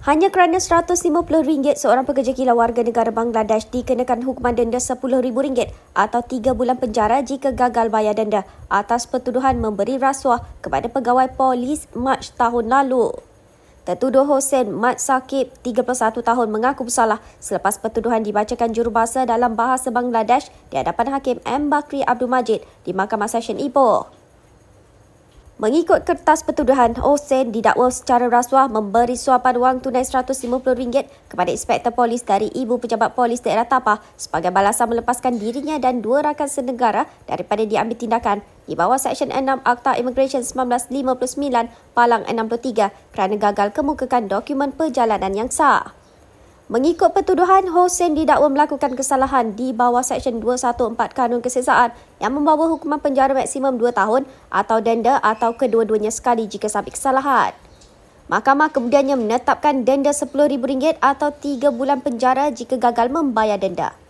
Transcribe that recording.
Hanya kerana RM150 seorang pekerja kilang warga negara Bangladesh dikenakan hukuman denda RM10,000 atau 3 bulan penjara jika gagal bayar denda atas pertuduhan memberi rasuah kepada pegawai polis Mac tahun lalu. Tertuduh Hossein Mat Sakib, 31 tahun mengaku bersalah selepas pertuduhan dibacakan jurubahasa dalam bahasa Bangladesh di hadapan Hakim M. Bakri Abdul Majid di Mahkamah Session Ipoh. Mengikut kertas pertuduhan, Osen didakwa secara rasuah memberi suapan wang tunai RM150 kepada Inspektor Polis dari Ibu Pejabat Polis Daerah Tapah sebagai balasan melepaskan dirinya dan dua rakan senegara daripada diambil tindakan di bawah Seksyen 6 Akta Immigration 1959 Palang 63 kerana gagal kemukakan dokumen perjalanan yang sah. Mengikut pertuduhan, Hossein didakwa melakukan kesalahan di bawah Seksyen 214 Kanun Kesesaan yang membawa hukuman penjara maksimum 2 tahun atau denda atau kedua-duanya sekali jika sampai kesalahan. Mahkamah kemudiannya menetapkan denda RM10,000 atau 3 bulan penjara jika gagal membayar denda.